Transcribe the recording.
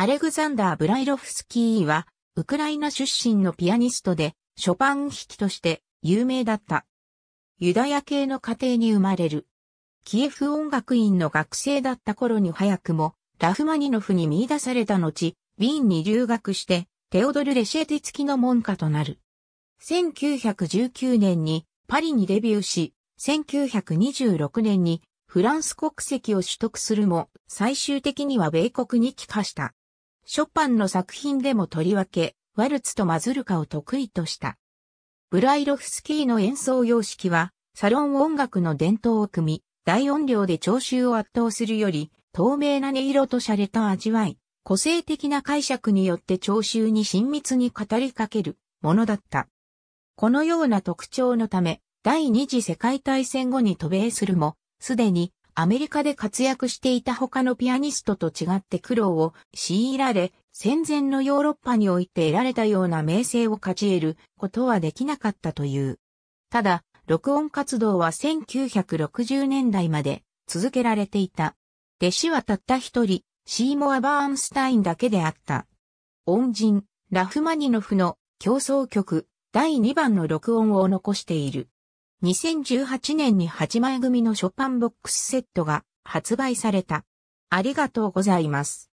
アレグザンダー・ブライロフスキーは、ウクライナ出身のピアニストで、ショパン弾きとして有名だった。ユダヤ系の家庭に生まれる。キエフ音楽院の学生だった頃に早くも、ラフマニノフに見出された後、ウィーンに留学して、テオドル・レシェティ付きの門下となる。1919年にパリにデビューし、1926年にフランス国籍を取得するも、最終的には米国に帰化した。ショパンの作品でもとりわけ、ワルツとマズルカを得意とした。ブライロフスキーの演奏様式は、サロン音楽の伝統を組み、大音量で聴衆を圧倒するより、透明な音色と洒落た味わい、個性的な解釈によって聴衆に親密に語りかけるものだった。このような特徴のため、第二次世界大戦後に渡米するも、すでにアメリカで活躍していた他のピアニストと違って苦労を強いられ、戦前のヨーロッパにおいて得られたような名声を勝ち得ることはできなかったという。ただ、録音活動は1960年代まで続けられていた。弟子はたった一人、シーモア・バーンスタインだけであった。恩人、ラフマニノフの競争曲第2番の録音を残している。2018年に8枚組のショパンボックスセットが発売された。ありがとうございます。